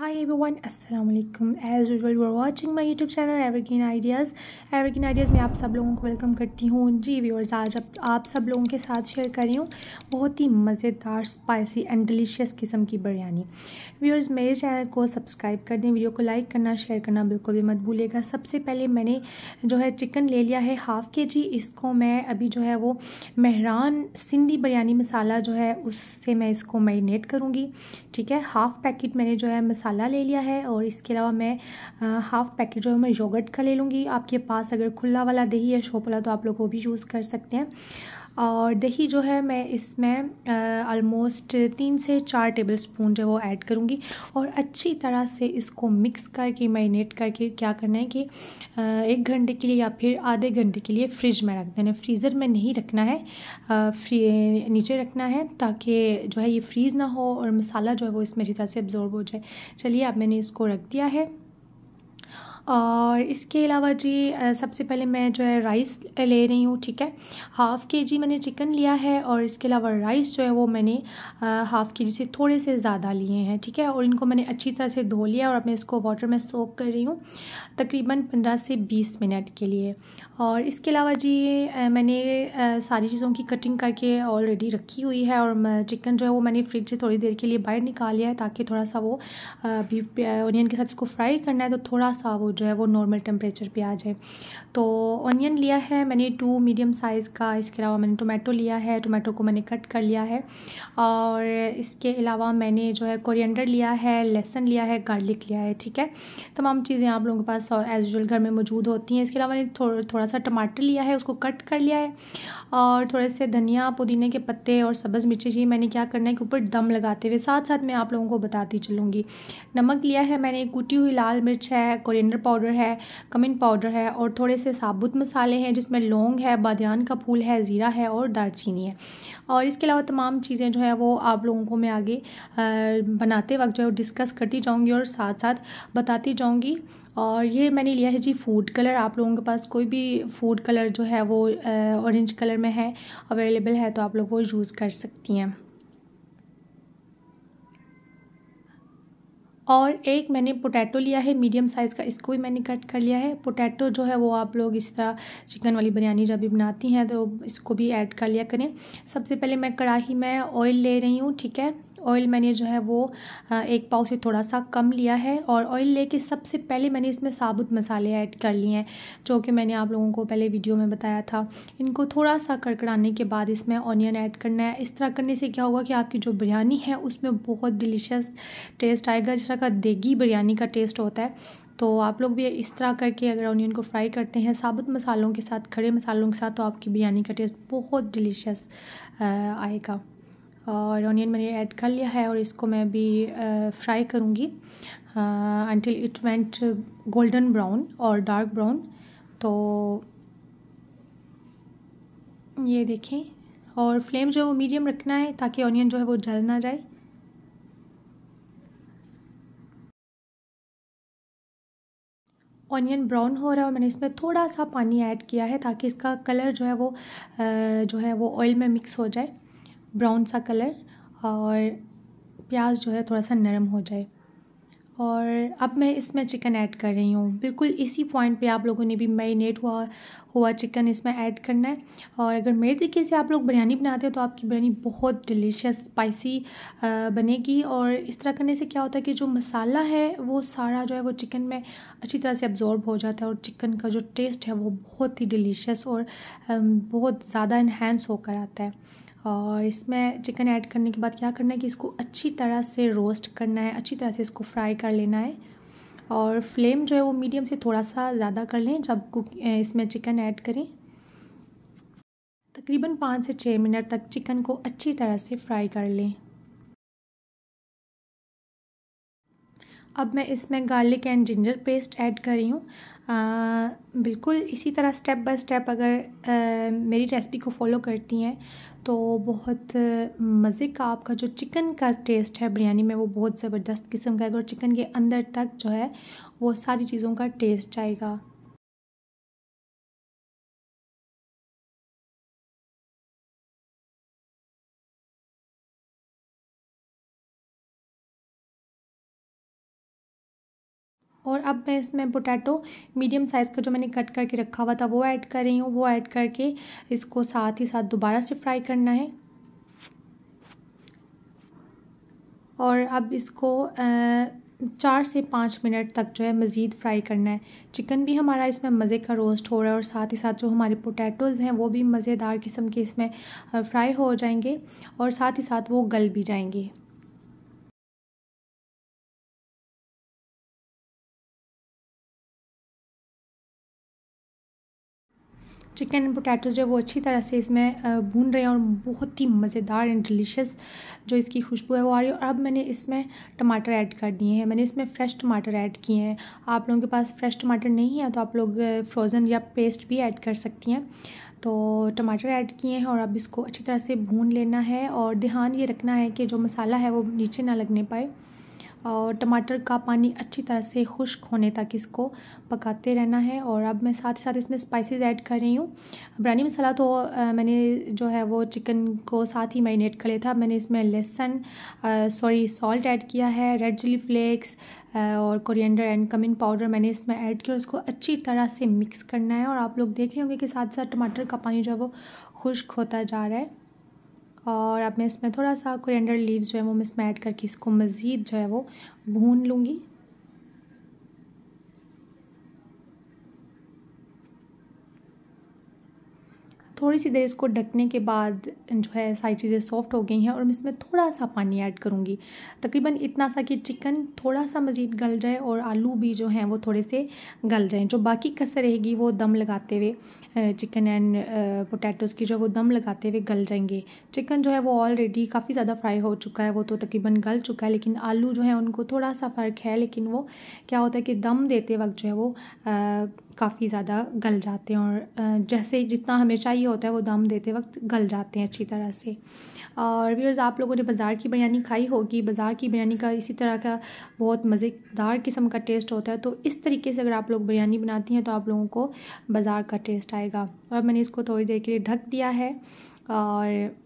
hi everyone assalamu alaikum as usual you are watching my youtube channel evergreen ideas evergreen ideas में आप सब लोगों को welcome करती हूँ जी व्यूअर्स आज आप सब लोगों के साथ शेयर कर रही हूँ बहुत ही मज़ेदार स्पाइसी एंड डिलीशियस किस्म की बिरयानी व्यूअर्स मेरे चैनल को सब्सक्राइब कर दें वीडियो को लाइक करना शेयर करना बिल्कुल भी मत भूलिएगा सबसे पहले मैंने जो है चिकन ले लिया है हाफ़ के जी इसको मैं अभी जो है वो मेहरान सिंधी बिरयानी मसाला जो है उससे मैं इसको मैरिनेट करूँगी ठीक है हाफ़ पैकेट मैंने जो है मसाला मसाला ले लिया है और इसके अलावा मैं हाफ़ पैकेट जो है मैं योगर्ट का ले लूँगी आपके पास अगर खुला वाला दही है शोप वाला तो आप लोग वो भी यूज़ कर सकते हैं और दही जो है मैं इसमें आलमोस्ट तीन से चार टेबल स्पून जो वो ऐड करूँगी और अच्छी तरह से इसको मिक्स करके मैरिनेट करके क्या करना है कि एक घंटे के लिए या फिर आधे घंटे के लिए फ्रिज में रख देना फ्रीज़र में नहीं रखना है फ्री नीचे रखना है ताकि जो है ये फ्रीज़ ना हो और मसाला जो है वो इसमें अच्छी तरह से एब्जॉर्ब हो जाए चलिए अब मैंने इसको रख दिया है और इसके अलावा जी सबसे पहले मैं जो है राइस ले रही हूँ ठीक है हाफ़ के जी मैंने चिकन लिया है और इसके अलावा राइस जो है वो मैंने हाफ़ के जी से थोड़े से ज़्यादा लिए हैं ठीक है और इनको मैंने अच्छी तरह से धो लिया और अब मैं इसको वाटर में सोक कर रही हूँ तकरीबन पंद्रह से बीस मिनट के लिए और इसके अलावा जी मैंने सारी चीज़ों की कटिंग करके ऑलरेडी रखी हुई है और चिकन जो है वो मैंने फ्रिज से थोड़ी देर के लिए बाहर निकाल लिया है ताकि थोड़ा सा वो अभी ओनियन के साथ इसको फ्राई करना है तो थोड़ा सा वो जो है वो नॉर्मल टेम्परेचर पे आ जाए तो ऑनियन लिया है मैंने टू मीडियम साइज़ का इसके अलावा मैंने टोमेटो लिया है टोमेटो को मैंने कट कर लिया है और इसके अलावा मैंने जो है कोरिएंडर लिया है लहसन लिया है गार्लिक लिया है ठीक है तमाम चीज़ें आप लोगों के पास एज यूजल घर में मौजूद होती हैं इसके अलावा मैंने थो, थोड़ा सा टमाटर लिया है उसको कट कर लिया है और थोड़े से धनिया पुदीने के पत्ते और सब्ज़ मिर्ची चाहिए मैंने क्या करना है कि ऊपर दम लगाते हुए साथ साथ मैं आप लोगों को बताती चलूँगी नमक लिया है मैंने कूटी हुई लाल मिर्च है कोरिएंडर पाउडर है कमिन पाउडर है और थोड़े से साबुत मसाले हैं जिसमें लौंग है बादियान का फूल है ज़ीरा है और दालचीनी है और इसके अलावा तमाम चीज़ें जो है वो आप लोगों को मैं आगे बनाते वक्त जो है डिस्कस करती जाऊँगी और साथ साथ बताती जाऊँगी और ये मैंने लिया है जी फूड कलर आप लोगों के पास कोई भी फूड कलर जो है वो ऑरेंज कलर में है अवेलेबल है तो आप लोग वो यूज़ कर सकती हैं और एक मैंने पोटैटो लिया है मीडियम साइज़ का इसको भी मैंने कट कर लिया है पोटैटो जो है वो आप लोग इस तरह चिकन वाली बिरयानी जब भी बनाती हैं तो इसको भी ऐड कर लिया करें सबसे पहले मैं कढ़ाही में ऑयल ले रही हूँ ठीक है ऑयल मैंने जो है वो एक पाव से थोड़ा सा कम लिया है और ऑयल लेके सबसे पहले मैंने इसमें साबुत मसाले ऐड कर लिए हैं जो कि मैंने आप लोगों को पहले वीडियो में बताया था इनको थोड़ा सा कड़कड़ाने के बाद इसमें ऑनियन ऐड करना है इस तरह करने से क्या होगा कि आपकी जो बिरयानी है उसमें बहुत डिलीशियस टेस्ट आएगा जिस तरह का देगी बिरयानी का टेस्ट होता है तो आप लोग भी इस तरह करके अगर ऑनियन को फ्राई करते हैं साबुत मसालों के साथ खड़े मसालों के साथ तो आपकी बिरयानी का टेस्ट बहुत डिलीशियस आएगा और ऑनियन मैंने ऐड कर लिया है और इसको मैं अभी फ्राई करूँगी until it went golden brown और डार्क ब्राउन तो ये देखें और फ्लेम जो है वो मीडियम रखना है ताकि ऑनियन जो है वो जल ना जाए ऑनियन ब्राउन हो रहा है और मैंने इसमें थोड़ा सा पानी ऐड किया है ताकि इसका कलर जो है वो जो है वो ऑयल में मिक्स हो जाए ब्राउन सा कलर और प्याज जो है थोड़ा सा नरम हो जाए और अब मैं इसमें चिकन ऐड कर रही हूँ बिल्कुल इसी पॉइंट पे आप लोगों ने भी मैरिनेट हुआ हुआ चिकन इसमें ऐड करना है और अगर मेरे तरीके से आप लोग बिरयानी बनाते हो तो आपकी बिरयानी बहुत डिलीशियस स्पाइसी बनेगी और इस तरह करने से क्या होता है कि जो मसाला है वो सारा जो है वो चिकन में अच्छी तरह से अब्जॉर्ब हो जाता है और चिकन का जो टेस्ट है वो बहुत ही डिलीशियस और बहुत ज़्यादा इन्हेंस होकर आता है और इसमें चिकन ऐड करने के बाद क्या करना है कि इसको अच्छी तरह से रोस्ट करना है अच्छी तरह से इसको फ्राई कर लेना है और फ्लेम जो है वो मीडियम से थोड़ा सा ज़्यादा कर लें जब कुक इसमें चिकन ऐड करें तकरीबन पाँच से छः मिनट तक चिकन को अच्छी तरह से फ्राई कर लें अब मैं इसमें garlic and ginger paste add कर रही हूँ बिल्कुल इसी तरह स्टेप बाय स्टेप अगर मेरी रेसिपी को फॉलो करती हैं तो बहुत मज़े का आपका जो चिकन का टेस्ट है बिरयानी में वो बहुत ज़बरदस्त किस्म का है और चिकन के अंदर तक जो है वो सारी चीज़ों का टेस्ट जाएगा और अब मैं इसमें पोटैटो मीडियम साइज़ का जो मैंने कट करके रखा हुआ था वो ऐड कर रही हूँ वो ऐड करके इसको साथ ही साथ दोबारा से फ्राई करना है और अब इसको चार से पाँच मिनट तक जो है मज़ीद फ्राई करना है चिकन भी हमारा इसमें मज़े का रोस्ट हो रहा है और साथ ही साथ जो हमारे पोटैटोज़ हैं वो भी मज़ेदार किस्म के इसमें फ्राई हो जाएंगे और साथ ही साथ वो गल भी जाएंगे चिकन एंड पोटैटो जो है वो अच्छी तरह से इसमें भून रहे हैं और बहुत ही मज़ेदार एंड डिलीशियस जो इसकी खुशबू है वो आ रही है और अब मैंने इसमें टमाटर ऐड कर दिए हैं मैंने इसमें फ़्रेश टमाटर ऐड किए हैं आप लोगों के पास फ्रेश टमाटर नहीं है तो आप लोग फ्रोज़न या पेस्ट भी ऐड कर सकती हैं तो टमाटर ऐड किए हैं और अब इसको अच्छी तरह से भून लेना है और ध्यान ये रखना है कि जो मसाला है वो नीचे ना लगने पाए और टमाटर का पानी अच्छी तरह से खुश्क होने तक इसको पकाते रहना है और अब मैं साथ ही साथ इसमें स्पाइसेस ऐड कर रही हूँ बिरयानी मसाला तो आ, मैंने जो है वो चिकन को साथ ही मैरिनेट कर लिया था मैंने इसमें लहसन सॉरी सॉल्ट ऐड किया है रेड चिली फ्लेक्स और कोरिएंडर एंड कमिन पाउडर मैंने इसमें ऐड किया और इसको अच्छी तरह से मिक्स करना है और आप लोग देख रहे होंगे कि साथ साथ टमाटर का पानी जो है वो खुश्क होता जा रहा है और अब मैं इसमें थोड़ा सा कुरेंडर लीव्स जो है वो मैं इसमें ऐड करके इसको मज़ीद जो है वो भून लूँगी थोड़ी सी देर इसको ढकने के बाद जो है सारी चीज़ें सॉफ्ट हो गई हैं और मैं इसमें थोड़ा सा पानी ऐड करूँगी तकरीबन इतना सा कि चिकन थोड़ा सा मज़ीद गल जाए और आलू भी जो हैं वो थोड़े से गल जाएँ जो बाकी कसर रहेगी वो दम लगाते हुए चिकन एंड पोटैटोज़ की जो वो दम लगाते हुए गल जाएंगे चिकन जो है वो ऑलरेडी काफ़ी ज़्यादा फ्राई हो चुका है वो तो तकरीबन गल चुका है लेकिन आलू जो है उनको थोड़ा सा फ़र्क है लेकिन वो क्या होता है कि दम देते वक्त जो है वो काफ़ी ज़्यादा गल जाते हैं और जैसे जितना हमें चाहिए होता है वो दम देते वक्त गल जाते हैं अच्छी तरह से और व्यूअर्स आप लोगों ने बाज़ार की बिरयानी खाई होगी बाज़ार की बिरयानी का इसी तरह का बहुत मज़ेदार किस्म का टेस्ट होता है तो इस तरीके से अगर आप लोग बिरयानी बनाती हैं तो आप लोगों को बाज़ार का टेस्ट आएगा और मैंने इसको थोड़ी देर के लिए ढक दिया है और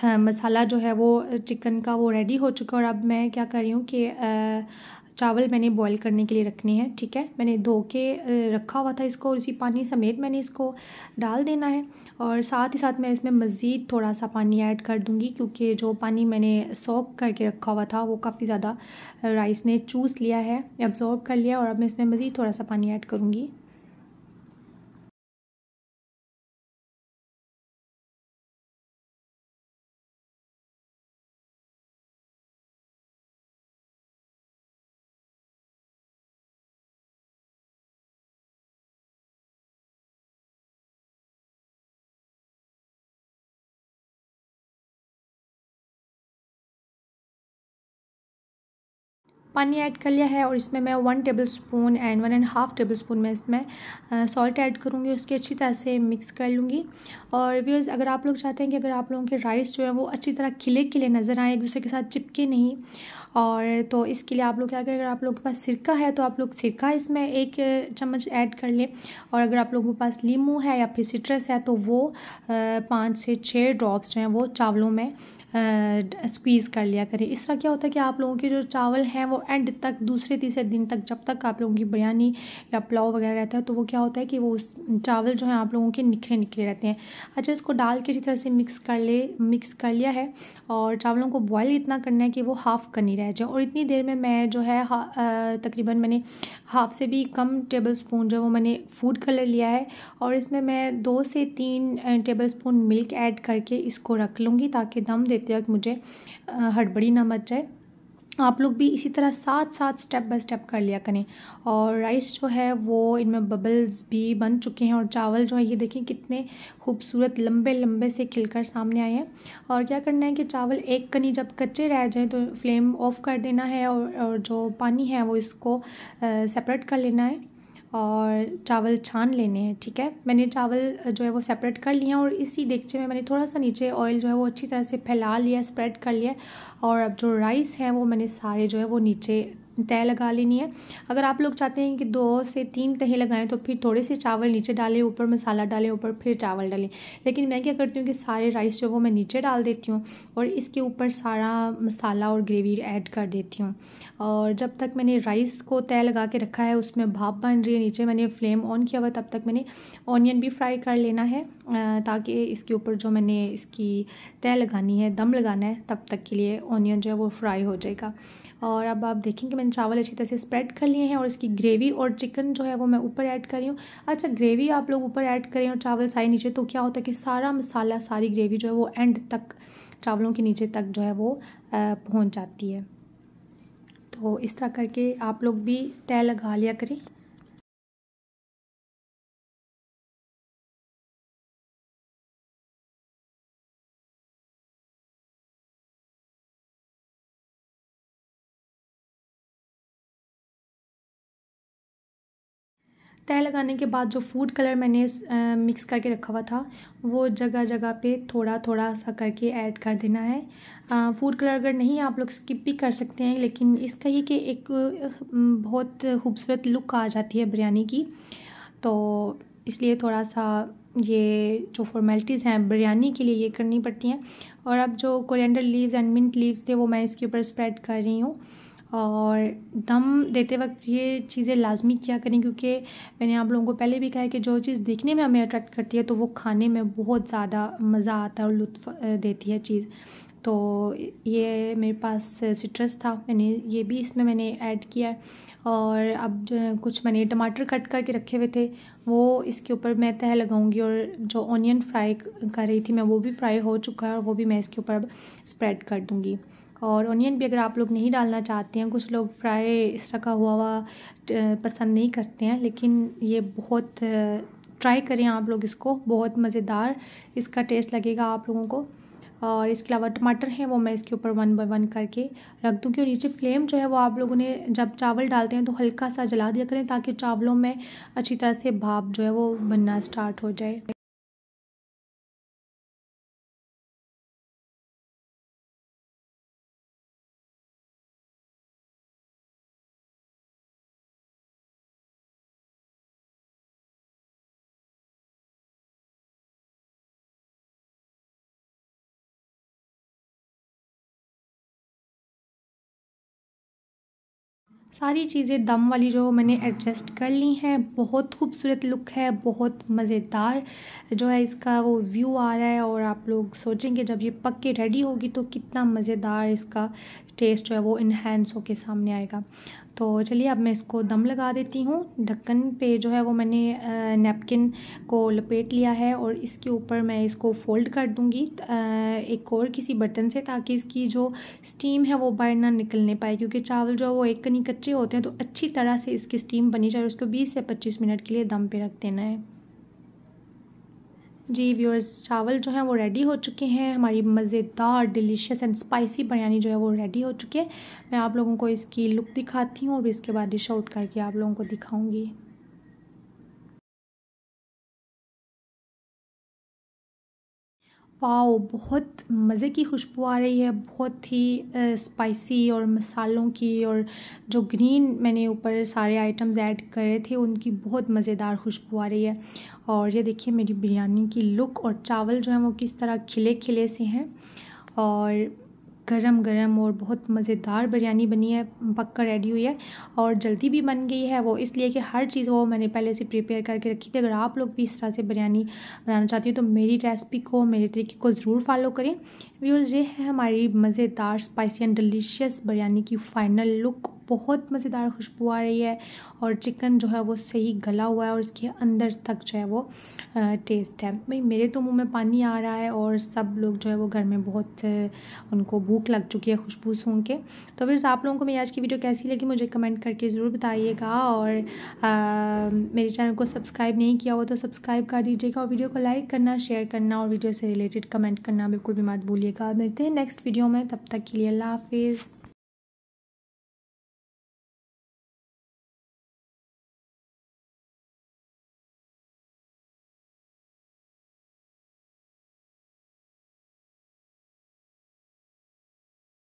हाँ, मसाला जो है वो चिकन का वो रेडी हो चुका है और अब मैं क्या कर रही हूँ कि चावल मैंने बॉईल करने के लिए रखने हैं ठीक है मैंने धो के रखा हुआ था इसको और इसी पानी समेत मैंने इसको डाल देना है और साथ ही साथ मैं इसमें मज़ीद थोड़ा सा पानी ऐड कर दूँगी क्योंकि जो पानी मैंने सॉक करके रखा हुआ था वो काफ़ी ज़्यादा राइस ने चूस लिया है एब्ज़ॉर्ब कर लिया और अब मैं इसमें मज़ीद थोड़ा सा पानी ऐड करूँगी पानी ऐड कर लिया है और इसमें मैं one tablespoon and one and half tablespoon मैं इसमें सॉल्ट ऐड करूँगी उसकी अच्छी तरह से मिक्स कर लूँगी और व्यूअर्स अगर आप लोग चाहते हैं कि अगर आप लोगों के राइस जो है वो अच्छी तरह खिले खिले नज़र आए एक दूसरे के साथ चिपके नहीं और तो इसके लिए आप लोग क्या करें अगर आप लोगों के पास सिरका है तो आप लोग सिरका इसमें एक चम्मच ऐड कर लें और अगर आप लोगों के पास लीमू है या फिर सिट्रस है तो वो पाँच से छः ड्रॉप्स जो हैं वो चावलों में स्क्वीज़ कर लिया करें इस तरह क्या होता है कि आप लोगों के जो चावल हैं वो एंड तक दूसरे तीसरे दिन तक जब तक आप लोगों की बिरयानी या पुलाव वगैरह रहता है तो वो क्या होता है कि वो उस चावल जो है आप लोगों के निखरे निखरे रहते हैं अच्छा इसको डाल के इसी तरह से मिक्स कर ले मिक्स कर लिया है और चावलों को बॉयल इतना करना है कि वो हाफ़ करनी रह जाए और इतनी देर में मैं जो है तकरीबन मैंने हाफ़ से भी कम टेबल स्पून जो वो मैंने फूड कलर लिया है और इसमें मैं दो से तीन टेबल स्पून मिल्क ऐड करके इसको रख लूँगी ताकि दम देते वक्त मुझे हड़बड़ी ना मच जाए आप लोग भी इसी तरह साथ साथ स्टेप बाय स्टेप कर लिया करें और राइस जो है वो इनमें बबल्स भी बन चुके हैं और चावल जो है ये देखें कितने खूबसूरत लंबे लंबे से खिलकर सामने आए हैं और क्या करना है कि चावल एक कनी जब कच्चे रह जाएँ तो फ्लेम ऑफ़ कर देना है और, और जो पानी है वो इसको सेपरेट कर लेना है और चावल छान लेने हैं ठीक है मैंने चावल जो है वो सेपरेट कर लिया और इसी देखते में मैंने थोड़ा सा नीचे ऑयल जो है वो अच्छी तरह से फैला लिया स्प्रेड कर लिया और अब जो राइस है वो मैंने सारे जो है वो नीचे तय लगा लेनी है अगर आप लोग चाहते हैं कि दो से तीन तहें लगाएं तो फिर थोड़े से चावल नीचे डालें ऊपर मसाला डालें ऊपर फिर चावल डालें लेकिन मैं क्या करती हूँ कि सारे राइस जो वो मैं नीचे डाल देती हूँ और इसके ऊपर सारा मसाला और ग्रेवी ऐड कर देती हूँ और जब तक मैंने राइस को तय लगा के रखा है उसमें भाप बन रही है नीचे मैंने फ्लेम ऑन किया हुआ तब तक मैंने ऑनियन भी फ्राई कर लेना है ताकि इसके ऊपर जो मैंने इसकी तय लगानी है दम लगाना है तब तक के लिए ऑनियन जो है वो फ्राई हो जाएगा और अब आप देखें कि मैंने चावल अच्छी तरह से स्प्रेड कर लिए हैं और इसकी ग्रेवी और चिकन जो है वो मैं ऊपर ऐड कर रही हूँ अच्छा ग्रेवी आप लोग ऊपर ऐड करें और चावल सारे नीचे तो क्या होता है कि सारा मसाला सारी ग्रेवी जो है वो एंड तक चावलों के नीचे तक जो है वो पहुँच जाती है तो इस तरह करके आप लोग भी तय लगा लिया करें तय लगाने के बाद जो फूड कलर मैंने मिक्स करके रखा हुआ था वो जगह जगह पे थोड़ा थोड़ा सा करके ऐड कर देना है फूड कलर अगर नहीं आप लोग स्किप भी कर सकते हैं लेकिन इसका ही कि एक बहुत खूबसूरत लुक आ जाती है बिरयानी की तो इसलिए थोड़ा सा ये जो फॉर्मेलिटीज़ हैं बिरयानी के लिए ये करनी पड़ती हैं और अब जो coriander leaves and mint leaves थे वो मैं इसके ऊपर स्प्रेड कर रही हूँ और दम देते वक्त ये चीज़ें लाजमी किया करें क्योंकि मैंने आप लोगों को पहले भी कहा है कि जो चीज़ देखने में हमें अट्रैक्ट करती है तो वो खाने में बहुत ज़्यादा मज़ा आता है और लुत्फ़ देती है चीज़ तो ये मेरे पास सिट्रस था मैंने ये भी इसमें मैंने ऐड किया है और अब कुछ मैंने टमाटर कट करके रखे हुए थे वो इसके ऊपर मैं तह लगाऊंगी और जो ऑनियन फ्राई कर रही थी मैं वो भी फ्राई हो चुका है और वो भी मैं इसके ऊपर अब स्प्रेड कर दूंगी और ऑनियन भी अगर आप लोग नहीं डालना चाहते हैं कुछ लोग फ्राई इस रखा हुआ हुआ पसंद नहीं करते हैं लेकिन ये बहुत ट्राई करें आप लोग इसको बहुत मज़ेदार इसका टेस्ट लगेगा आप लोगों को और इसके अलावा टमाटर हैं वो मैं इसके ऊपर वन बाय वन करके रख दूँगी और नीचे फ्लेम जो है वो आप लोगों ने जब चावल डालते हैं तो हल्का सा जला दिया करें ताकि चावलों में अच्छी तरह से भाप जो है वो बनना स्टार्ट हो जाए सारी चीज़ें दम वाली जो मैंने एडजस्ट कर ली हैं बहुत खूबसूरत लुक है बहुत मज़ेदार जो है इसका वो व्यू आ रहा है और आप लोग सोचेंगे जब ये पक के रेडी होगी तो कितना मज़ेदार इसका टेस्ट जो है वो इन्हेंस होकर सामने आएगा तो चलिए अब मैं इसको दम लगा देती हूँ ढक्कन पे जो है वो मैंने नैपकिन को लपेट लिया है और इसके ऊपर मैं इसको फोल्ड कर दूँगी एक और किसी बर्तन से ताकि इसकी जो स्टीम है वो बाहर ना निकलने पाए क्योंकि चावल जो है वो एक कनी कच्चे होते हैं तो अच्छी तरह से इसकी स्टीम बनी जाए उसको बीस से पच्चीस मिनट के लिए दम पर रख देना है जी व्यूअर्स चावल जो हैं वो रेडी हो चुके हैं हमारी मज़ेदार डिलीशियस एंड स्पाइसी बिरयानी जो है वो रेडी हो चुकी है मैं आप लोगों को इसकी लुक दिखाती हूँ और इसके बाद डिश आउट करके आप लोगों को दिखाऊँगी वाओ बहुत मज़े की खुशबू आ रही है बहुत ही स्पाइसी और मसालों की और जो ग्रीन मैंने ऊपर सारे आइटम्स ऐड करे थे उनकी बहुत मज़ेदार खुशबू आ रही है और ये देखिए मेरी बिरयानी की लुक और चावल जो हैं वो किस तरह खिले खिले से हैं और गरम गरम और बहुत मज़ेदार बिरयानी बनी है पक कर रेडी हुई है और जल्दी भी बन गई है वो इसलिए कि हर चीज़ वो मैंने पहले से प्रिपेयर करके रखी थी अगर आप लोग भी इस तरह से बिरयानी बनाना चाहती हो तो मेरी रेसिपी को मेरे तरीके को ज़रूर फॉलो करें व्यूअर्स ये है हमारी मज़ेदार स्पाइसी एंड डिलीशियस बिरयानी की फ़ाइनल लुक बहुत मज़ेदार खुशबू आ रही है और चिकन जो है वो सही गला हुआ है और इसके अंदर तक जो है वो टेस्ट है भाई मेरे तो मुंह में पानी आ रहा है और सब लोग जो है वो घर में बहुत उनको भूख लग चुकी है खुशबू सूंघ के तो फिर आप लोगों को मेरी आज की वीडियो कैसी लगी मुझे कमेंट करके ज़रूर बताइएगा और आ, मेरे चैनल को सब्सक्राइब नहीं किया हुआ तो सब्सक्राइब कर दीजिएगा और वीडियो को लाइक करना शेयर करना और वीडियो से रिलेटेड कमेंट करना बिल्कुल भी मत भूलिएगा मिलते हैं नेक्स्ट वीडियो में तब तक के लिए अल्लाह हाफिज़